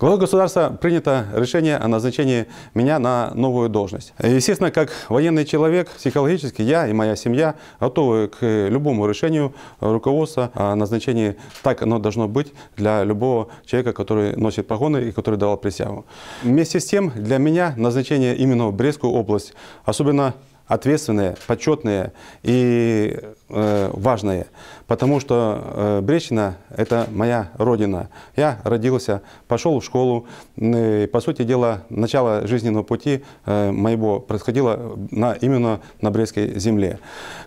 Главой государства принято решение о назначении меня на новую должность. Естественно, как военный человек, психологически я и моя семья готовы к любому решению руководства о назначении. Так оно должно быть для любого человека, который носит погоны и который давал присягу. Вместе с тем, для меня назначение именно в Брестскую область, особенно ответственное, почетное и э, важное, потому что э, Брещина – это моя родина. Я родился, пошел в школу. Э, по сути дела, начало жизненного пути э, моего происходило на, именно на Брестской земле.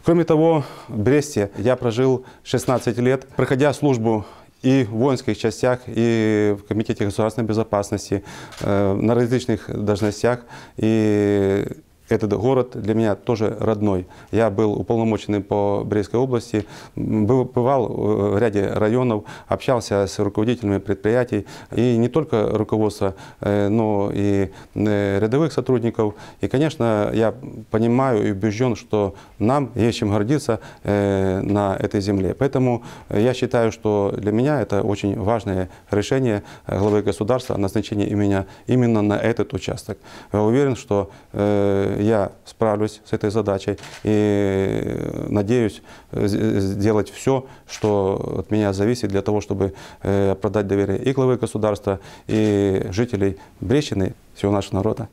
Кроме того, в Бресте я прожил 16 лет, проходя службу и в воинских частях, и в Комитете государственной безопасности, э, на различных должностях. И этот город для меня тоже родной. Я был уполномоченным по Брестской области, бывал э, в ряде районов, общался с руководителями предприятий. И не только руководство, э, но и э, рядовых сотрудников. И, конечно, я понимаю и убежден, что нам есть чем гордиться на этой земле. Поэтому я считаю, что для меня это очень важное решение главы государства о назначении меня именно на этот участок. Я уверен, что я справлюсь с этой задачей и э, надеюсь э, э, сделать все, что от меня зависит для того, чтобы продать доверие и главы государства, и жителей Брещины, всего нашего народа.